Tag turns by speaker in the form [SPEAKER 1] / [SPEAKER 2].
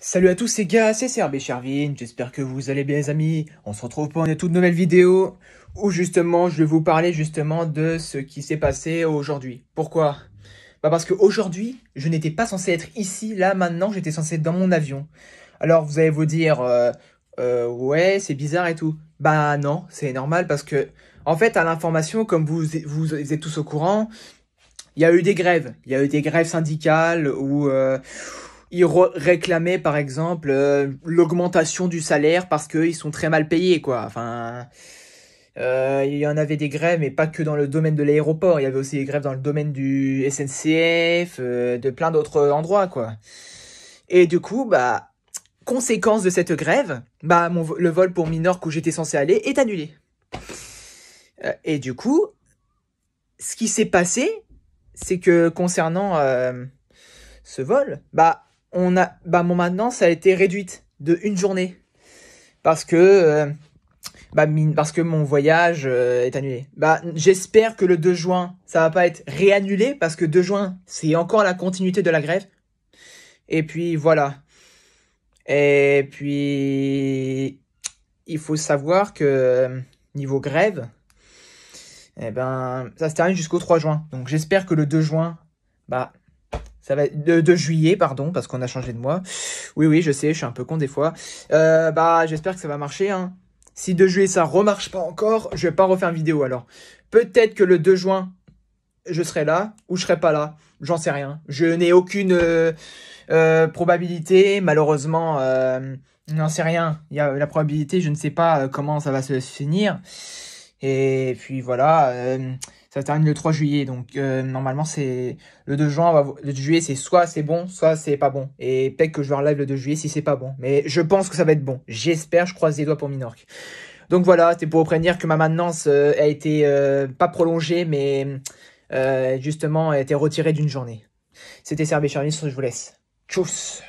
[SPEAKER 1] Salut à tous les gars, c'est Serbé Charvin, j'espère que vous allez bien les amis, on se retrouve pour une toute nouvelle vidéo où justement je vais vous parler justement de ce qui s'est passé aujourd'hui. Pourquoi Bah parce qu'aujourd'hui je n'étais pas censé être ici, là maintenant j'étais censé être dans mon avion. Alors vous allez vous dire, euh, euh, ouais c'est bizarre et tout. Bah non, c'est normal parce que en fait à l'information comme vous, vous êtes tous au courant, il y a eu des grèves, il y a eu des grèves syndicales ou ils réclamaient par exemple euh, l'augmentation du salaire parce qu'ils sont très mal payés, quoi. Enfin, euh, il y en avait des grèves, mais pas que dans le domaine de l'aéroport. Il y avait aussi des grèves dans le domaine du SNCF, euh, de plein d'autres endroits, quoi. Et du coup, bah, conséquence de cette grève, bah, mon, le vol pour Minorque où j'étais censé aller est annulé. et du coup, ce qui s'est passé, c'est que concernant ce vol, bah on a, bah, mon maintenance a été réduite de une journée parce que, euh, bah, parce que mon voyage euh, est annulé. Bah, j'espère que le 2 juin, ça va pas être réannulé parce que 2 juin, c'est encore la continuité de la grève. Et puis voilà. Et puis, il faut savoir que euh, niveau grève, eh ben, ça se termine jusqu'au 3 juin. Donc j'espère que le 2 juin, bah, ça va de, juillet, pardon, parce qu'on a changé de mois. Oui, oui, je sais, je suis un peu con des fois. Euh, bah, j'espère que ça va marcher. Hein. Si 2 juillet ça remarche pas encore, je vais pas refaire une vidéo alors. Peut-être que le 2 juin, je serai là ou je serai pas là. J'en sais rien. Je n'ai aucune euh, euh, probabilité. Malheureusement, euh, n'en sais rien. Il y a la probabilité, je ne sais pas comment ça va se finir. Et puis voilà. Ça termine le 3 juillet, donc euh, normalement c'est le 2 juin, le 2 juillet c'est soit c'est bon, soit c'est pas bon. Et peut que je vais le 2 juillet si c'est pas bon. Mais je pense que ça va être bon. J'espère, je croise les doigts pour Minorque. Donc voilà, c'était pour prévenir que ma maintenance euh, a été euh, pas prolongée, mais justement a été retirée d'une journée. C'était Serbé Charmin, je vous laisse. Tchuss